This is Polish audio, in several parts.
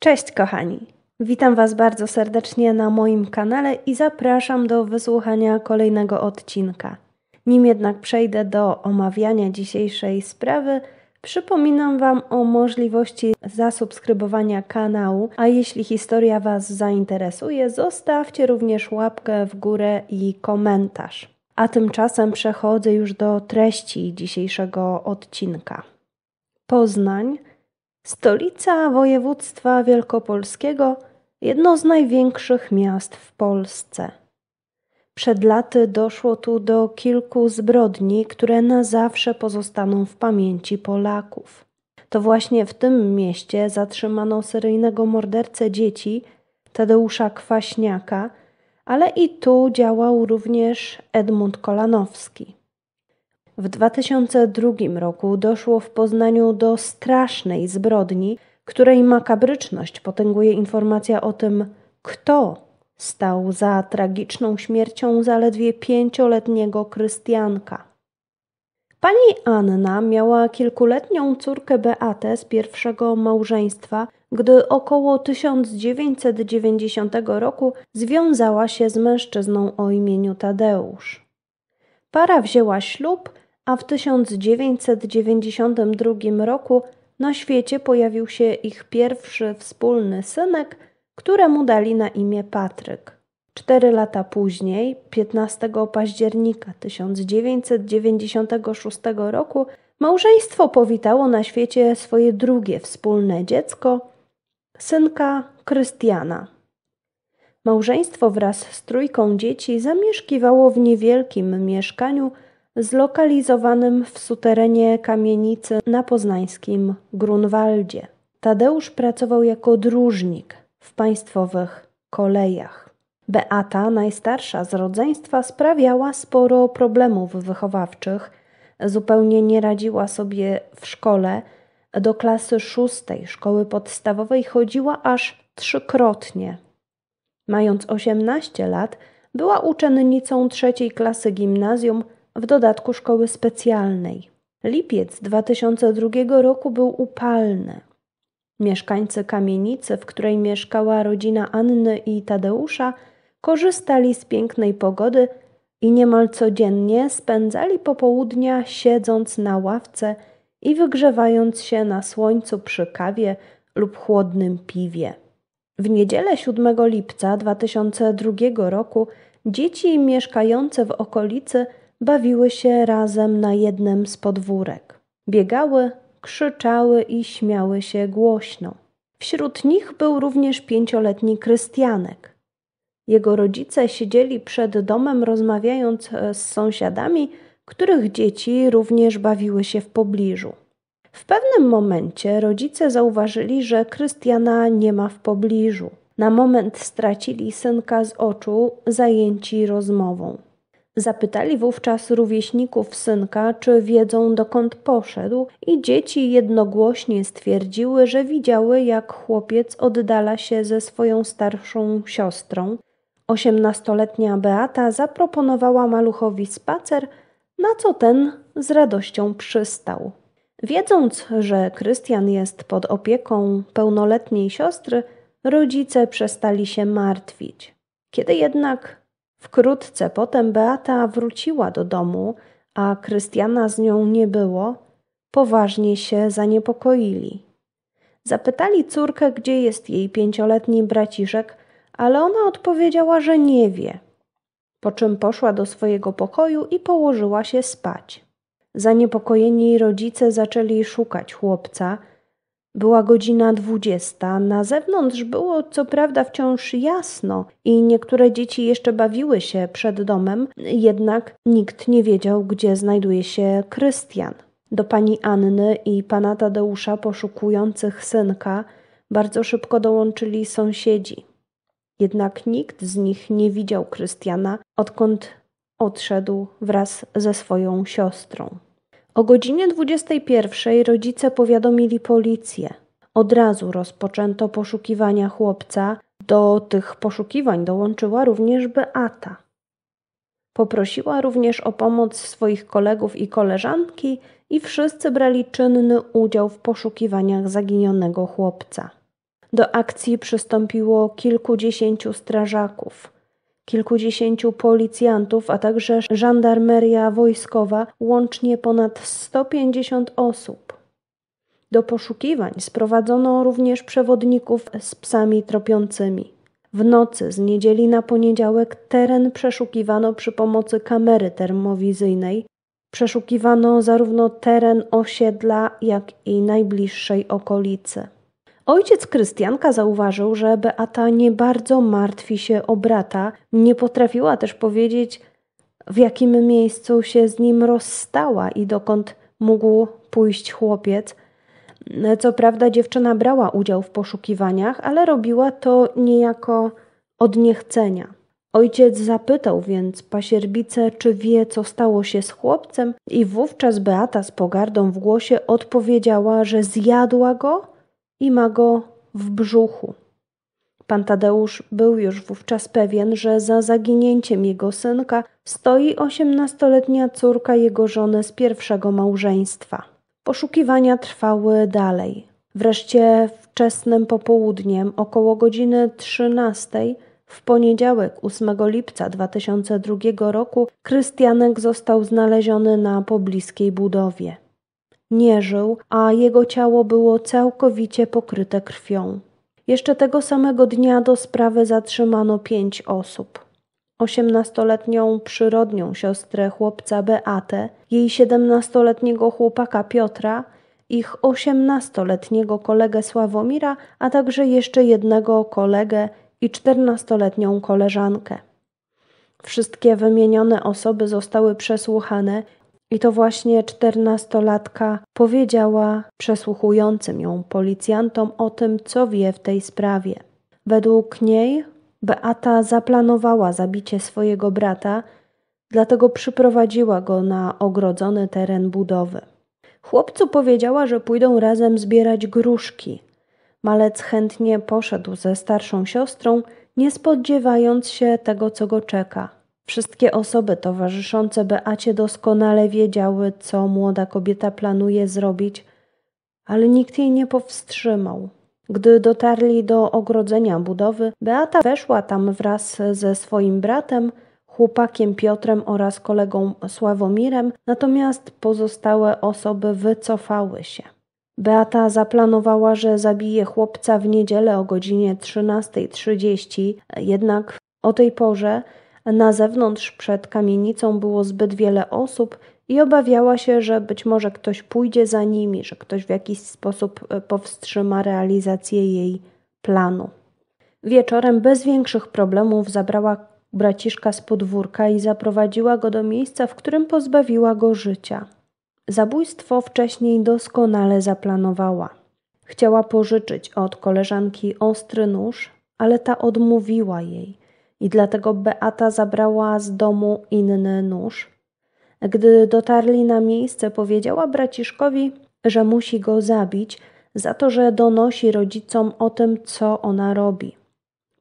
Cześć kochani! Witam Was bardzo serdecznie na moim kanale i zapraszam do wysłuchania kolejnego odcinka. Nim jednak przejdę do omawiania dzisiejszej sprawy, przypominam Wam o możliwości zasubskrybowania kanału, a jeśli historia Was zainteresuje, zostawcie również łapkę w górę i komentarz. A tymczasem przechodzę już do treści dzisiejszego odcinka. Poznań stolica województwa wielkopolskiego, jedno z największych miast w Polsce. Przed laty doszło tu do kilku zbrodni, które na zawsze pozostaną w pamięci Polaków. To właśnie w tym mieście zatrzymano seryjnego mordercę dzieci Tadeusza Kwaśniaka, ale i tu działał również Edmund Kolanowski. W 2002 roku doszło w Poznaniu do strasznej zbrodni, której makabryczność potęguje informacja o tym, kto stał za tragiczną śmiercią zaledwie pięcioletniego Krystianka. Pani Anna miała kilkuletnią córkę Beatę z pierwszego małżeństwa, gdy około 1990 roku związała się z mężczyzną o imieniu Tadeusz. Para wzięła ślub a w 1992 roku na świecie pojawił się ich pierwszy wspólny synek, któremu dali na imię Patryk. Cztery lata później, 15 października 1996 roku, małżeństwo powitało na świecie swoje drugie wspólne dziecko, synka Krystiana. Małżeństwo wraz z trójką dzieci zamieszkiwało w niewielkim mieszkaniu zlokalizowanym w suterenie kamienicy na poznańskim Grunwaldzie. Tadeusz pracował jako dróżnik w państwowych kolejach. Beata, najstarsza z rodzeństwa, sprawiała sporo problemów wychowawczych. Zupełnie nie radziła sobie w szkole. Do klasy szóstej szkoły podstawowej chodziła aż trzykrotnie. Mając 18 lat, była uczennicą trzeciej klasy gimnazjum – w dodatku szkoły specjalnej. Lipiec 2002 roku był upalny. Mieszkańcy kamienicy, w której mieszkała rodzina Anny i Tadeusza, korzystali z pięknej pogody i niemal codziennie spędzali popołudnia siedząc na ławce i wygrzewając się na słońcu przy kawie lub chłodnym piwie. W niedzielę 7 lipca 2002 roku dzieci mieszkające w okolicy bawiły się razem na jednym z podwórek. Biegały, krzyczały i śmiały się głośno. Wśród nich był również pięcioletni Krystianek. Jego rodzice siedzieli przed domem rozmawiając e, z sąsiadami, których dzieci również bawiły się w pobliżu. W pewnym momencie rodzice zauważyli, że Krystiana nie ma w pobliżu. Na moment stracili synka z oczu, zajęci rozmową. Zapytali wówczas rówieśników synka, czy wiedzą dokąd poszedł, i dzieci jednogłośnie stwierdziły, że widziały, jak chłopiec oddala się ze swoją starszą siostrą. Osiemnastoletnia Beata zaproponowała maluchowi spacer, na co ten z radością przystał. Wiedząc, że Krystian jest pod opieką pełnoletniej siostry, rodzice przestali się martwić. Kiedy jednak Wkrótce potem Beata wróciła do domu, a Krystiana z nią nie było, poważnie się zaniepokoili. Zapytali córkę, gdzie jest jej pięcioletni braciszek, ale ona odpowiedziała, że nie wie. Po czym poszła do swojego pokoju i położyła się spać. Zaniepokojeni rodzice zaczęli szukać chłopca, była godzina dwudziesta. Na zewnątrz było co prawda wciąż jasno i niektóre dzieci jeszcze bawiły się przed domem, jednak nikt nie wiedział, gdzie znajduje się Krystian. Do pani Anny i pana Tadeusza poszukujących synka bardzo szybko dołączyli sąsiedzi. Jednak nikt z nich nie widział Krystiana, odkąd odszedł wraz ze swoją siostrą. O godzinie 21 rodzice powiadomili policję. Od razu rozpoczęto poszukiwania chłopca. Do tych poszukiwań dołączyła również Beata. Poprosiła również o pomoc swoich kolegów i koleżanki i wszyscy brali czynny udział w poszukiwaniach zaginionego chłopca. Do akcji przystąpiło kilkudziesięciu strażaków. Kilkudziesięciu policjantów, a także żandarmeria wojskowa, łącznie ponad 150 osób. Do poszukiwań sprowadzono również przewodników z psami tropiącymi. W nocy z niedzieli na poniedziałek teren przeszukiwano przy pomocy kamery termowizyjnej. Przeszukiwano zarówno teren osiedla, jak i najbliższej okolicy. Ojciec Krystianka zauważył, że Beata nie bardzo martwi się o brata, nie potrafiła też powiedzieć, w jakim miejscu się z nim rozstała i dokąd mógł pójść chłopiec. Co prawda dziewczyna brała udział w poszukiwaniach, ale robiła to niejako od niechcenia. Ojciec zapytał więc pasierbicę, czy wie, co stało się z chłopcem, i wówczas Beata z pogardą w głosie odpowiedziała, że zjadła go i ma go w brzuchu. Pan Tadeusz był już wówczas pewien, że za zaginięciem jego synka stoi osiemnastoletnia córka jego żony z pierwszego małżeństwa. Poszukiwania trwały dalej. Wreszcie wczesnym popołudniem, około godziny 13, w poniedziałek 8 lipca 2002 roku, Krystianek został znaleziony na pobliskiej budowie nie żył, a jego ciało było całkowicie pokryte krwią. Jeszcze tego samego dnia do sprawy zatrzymano pięć osób. Osiemnastoletnią przyrodnią siostrę chłopca Beatę, jej siedemnastoletniego chłopaka Piotra, ich osiemnastoletniego kolegę Sławomira, a także jeszcze jednego kolegę i czternastoletnią koleżankę. Wszystkie wymienione osoby zostały przesłuchane i to właśnie czternastolatka powiedziała przesłuchującym ją policjantom o tym, co wie w tej sprawie. Według niej Beata zaplanowała zabicie swojego brata, dlatego przyprowadziła go na ogrodzony teren budowy. Chłopcu powiedziała, że pójdą razem zbierać gruszki. Malec chętnie poszedł ze starszą siostrą, nie spodziewając się tego, co go czeka. Wszystkie osoby towarzyszące Beacie doskonale wiedziały, co młoda kobieta planuje zrobić, ale nikt jej nie powstrzymał. Gdy dotarli do ogrodzenia budowy, Beata weszła tam wraz ze swoim bratem, chłopakiem Piotrem oraz kolegą Sławomirem, natomiast pozostałe osoby wycofały się. Beata zaplanowała, że zabije chłopca w niedzielę o godzinie 13.30, jednak o tej porze na zewnątrz przed kamienicą było zbyt wiele osób i obawiała się, że być może ktoś pójdzie za nimi, że ktoś w jakiś sposób e, powstrzyma realizację jej planu. Wieczorem bez większych problemów zabrała braciszka z podwórka i zaprowadziła go do miejsca, w którym pozbawiła go życia. Zabójstwo wcześniej doskonale zaplanowała. Chciała pożyczyć od koleżanki ostry nóż, ale ta odmówiła jej i dlatego Beata zabrała z domu inny nóż. Gdy dotarli na miejsce, powiedziała braciszkowi, że musi go zabić za to, że donosi rodzicom o tym, co ona robi.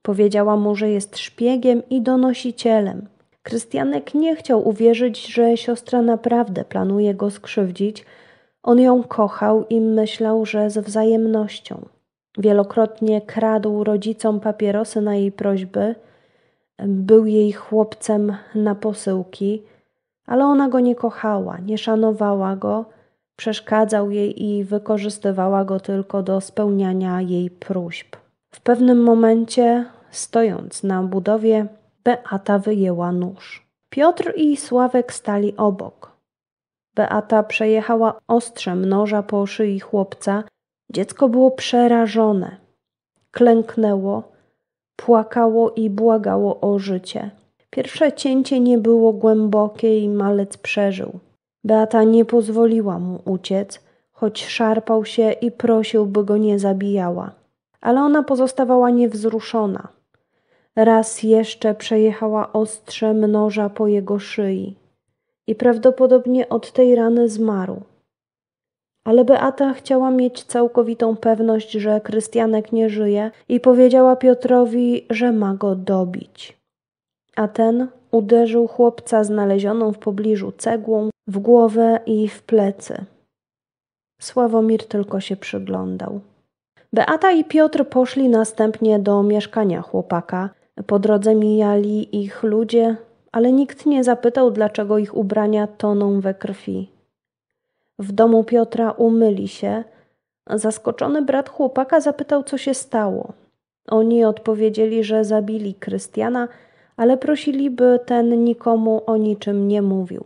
Powiedziała mu, że jest szpiegiem i donosicielem. Krystianek nie chciał uwierzyć, że siostra naprawdę planuje go skrzywdzić. On ją kochał i myślał, że z wzajemnością. Wielokrotnie kradł rodzicom papierosy na jej prośby – był jej chłopcem na posyłki, ale ona go nie kochała, nie szanowała go, przeszkadzał jej i wykorzystywała go tylko do spełniania jej próśb. W pewnym momencie, stojąc na budowie, Beata wyjęła nóż. Piotr i Sławek stali obok. Beata przejechała ostrzem noża po szyi chłopca. Dziecko było przerażone. Klęknęło, Płakało i błagało o życie. Pierwsze cięcie nie było głębokie i malec przeżył. Beata nie pozwoliła mu uciec, choć szarpał się i prosił, by go nie zabijała. Ale ona pozostawała niewzruszona. Raz jeszcze przejechała ostrze mnoża po jego szyi i prawdopodobnie od tej rany zmarł. Ale Beata chciała mieć całkowitą pewność, że Krystianek nie żyje i powiedziała Piotrowi, że ma go dobić. A ten uderzył chłopca znalezioną w pobliżu cegłą w głowę i w plecy. Sławomir tylko się przyglądał. Beata i Piotr poszli następnie do mieszkania chłopaka. Po drodze mijali ich ludzie, ale nikt nie zapytał, dlaczego ich ubrania toną we krwi. W domu Piotra umyli się. Zaskoczony brat chłopaka zapytał, co się stało. Oni odpowiedzieli, że zabili Krystiana, ale prosili, by ten nikomu o niczym nie mówił.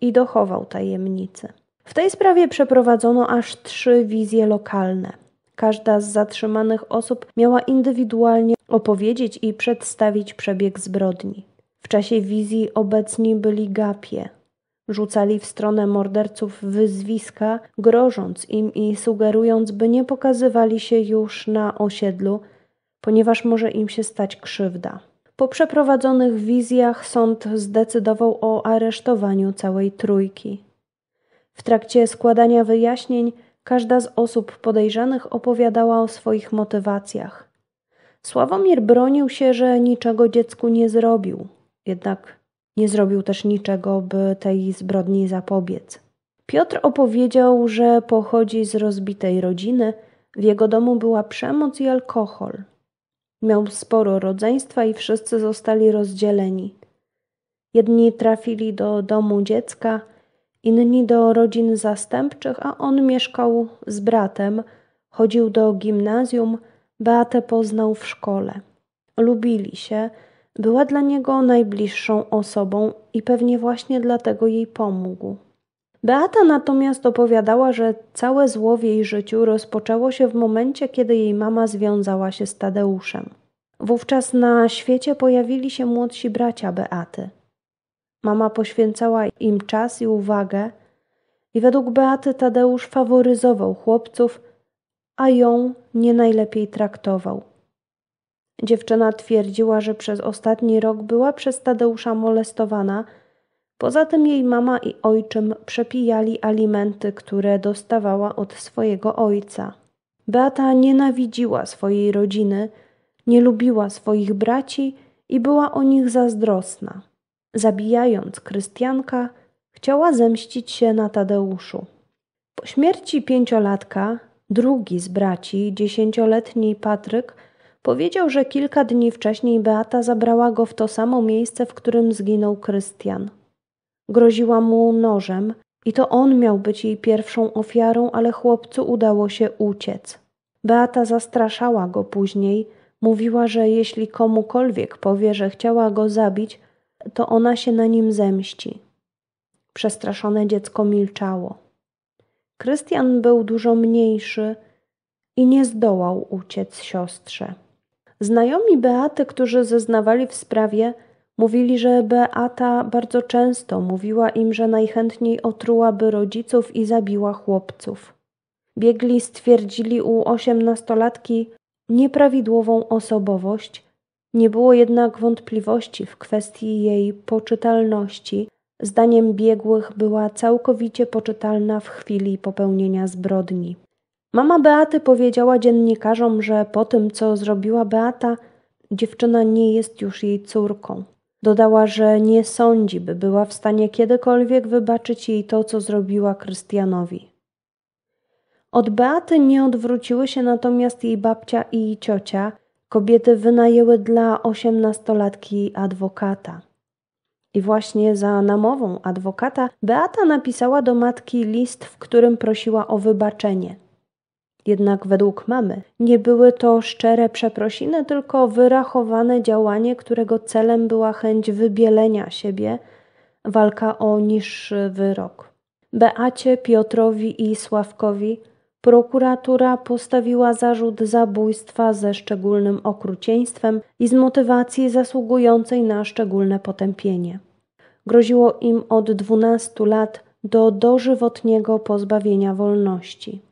I dochował tajemnicy. W tej sprawie przeprowadzono aż trzy wizje lokalne. Każda z zatrzymanych osób miała indywidualnie opowiedzieć i przedstawić przebieg zbrodni. W czasie wizji obecni byli gapie, Rzucali w stronę morderców wyzwiska, grożąc im i sugerując, by nie pokazywali się już na osiedlu, ponieważ może im się stać krzywda. Po przeprowadzonych wizjach sąd zdecydował o aresztowaniu całej trójki. W trakcie składania wyjaśnień każda z osób podejrzanych opowiadała o swoich motywacjach. Sławomir bronił się, że niczego dziecku nie zrobił, jednak nie zrobił też niczego, by tej zbrodni zapobiec. Piotr opowiedział, że pochodzi z rozbitej rodziny, w jego domu była przemoc i alkohol. Miał sporo rodzeństwa i wszyscy zostali rozdzieleni. Jedni trafili do domu dziecka, inni do rodzin zastępczych, a on mieszkał z bratem, chodził do gimnazjum, Beatę poznał w szkole. Lubili się, była dla niego najbliższą osobą i pewnie właśnie dlatego jej pomógł. Beata natomiast opowiadała, że całe zło w jej życiu rozpoczęło się w momencie, kiedy jej mama związała się z Tadeuszem. Wówczas na świecie pojawili się młodsi bracia Beaty. Mama poświęcała im czas i uwagę, i według Beaty Tadeusz faworyzował chłopców, a ją nie najlepiej traktował. Dziewczyna twierdziła, że przez ostatni rok była przez Tadeusza molestowana. Poza tym jej mama i ojczym przepijali alimenty, które dostawała od swojego ojca. Beata nienawidziła swojej rodziny, nie lubiła swoich braci i była o nich zazdrosna. Zabijając Krystianka, chciała zemścić się na Tadeuszu. Po śmierci pięciolatka, drugi z braci, dziesięcioletni Patryk, Powiedział, że kilka dni wcześniej Beata zabrała go w to samo miejsce, w którym zginął Krystian. Groziła mu nożem i to on miał być jej pierwszą ofiarą, ale chłopcu udało się uciec. Beata zastraszała go później, mówiła, że jeśli komukolwiek powie, że chciała go zabić, to ona się na nim zemści. Przestraszone dziecko milczało. Krystian był dużo mniejszy i nie zdołał uciec siostrze. Znajomi Beaty, którzy zeznawali w sprawie, mówili, że Beata bardzo często mówiła im, że najchętniej otrułaby rodziców i zabiła chłopców. Biegli stwierdzili u osiemnastolatki nieprawidłową osobowość, nie było jednak wątpliwości w kwestii jej poczytalności. Zdaniem biegłych była całkowicie poczytalna w chwili popełnienia zbrodni. Mama Beaty powiedziała dziennikarzom, że po tym, co zrobiła Beata, dziewczyna nie jest już jej córką. Dodała, że nie sądzi, by była w stanie kiedykolwiek wybaczyć jej to, co zrobiła Krystianowi. Od Beaty nie odwróciły się natomiast jej babcia i ciocia. Kobiety wynajęły dla osiemnastolatki adwokata. I właśnie za namową adwokata Beata napisała do matki list, w którym prosiła o wybaczenie – jednak według mamy nie były to szczere przeprosiny, tylko wyrachowane działanie, którego celem była chęć wybielenia siebie, walka o niższy wyrok. Beacie, Piotrowi i Sławkowi prokuratura postawiła zarzut zabójstwa ze szczególnym okrucieństwem i z motywacji zasługującej na szczególne potępienie. Groziło im od 12 lat do dożywotniego pozbawienia wolności.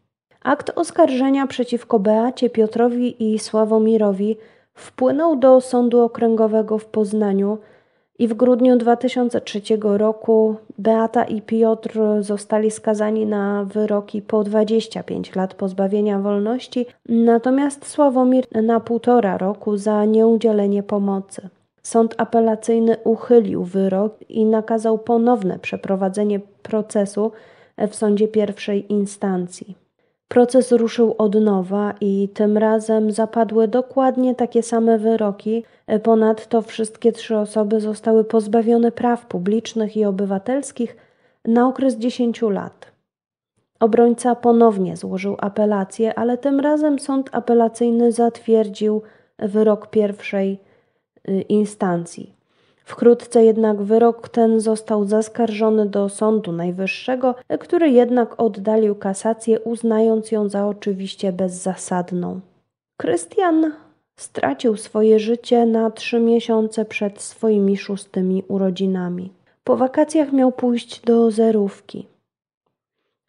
Akt oskarżenia przeciwko Beacie Piotrowi i Sławomirowi wpłynął do Sądu Okręgowego w Poznaniu i w grudniu 2003 roku Beata i Piotr zostali skazani na wyroki po 25 lat pozbawienia wolności, natomiast Sławomir na półtora roku za nieudzielenie pomocy. Sąd apelacyjny uchylił wyrok i nakazał ponowne przeprowadzenie procesu w sądzie pierwszej instancji. Proces ruszył od nowa i tym razem zapadły dokładnie takie same wyroki. E, Ponadto wszystkie trzy osoby zostały pozbawione praw publicznych i obywatelskich na okres 10 lat. Obrońca ponownie złożył apelację, ale tym razem sąd apelacyjny zatwierdził wyrok pierwszej y, instancji. Wkrótce jednak wyrok ten został zaskarżony do Sądu Najwyższego, który jednak oddalił kasację, uznając ją za oczywiście bezzasadną. Krystian stracił swoje życie na trzy miesiące przed swoimi szóstymi urodzinami. Po wakacjach miał pójść do zerówki.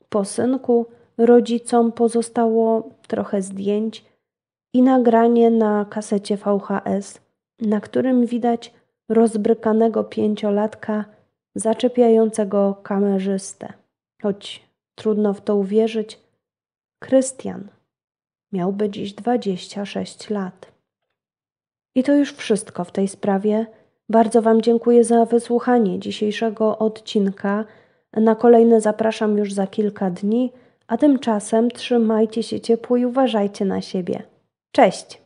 Po synku rodzicom pozostało trochę zdjęć i nagranie na kasecie VHS, na którym widać rozbrykanego pięciolatka zaczepiającego kamerzystę. Choć trudno w to uwierzyć, Krystian miałby dziś 26 lat. I to już wszystko w tej sprawie. Bardzo Wam dziękuję za wysłuchanie dzisiejszego odcinka. Na kolejne zapraszam już za kilka dni, a tymczasem trzymajcie się ciepło i uważajcie na siebie. Cześć!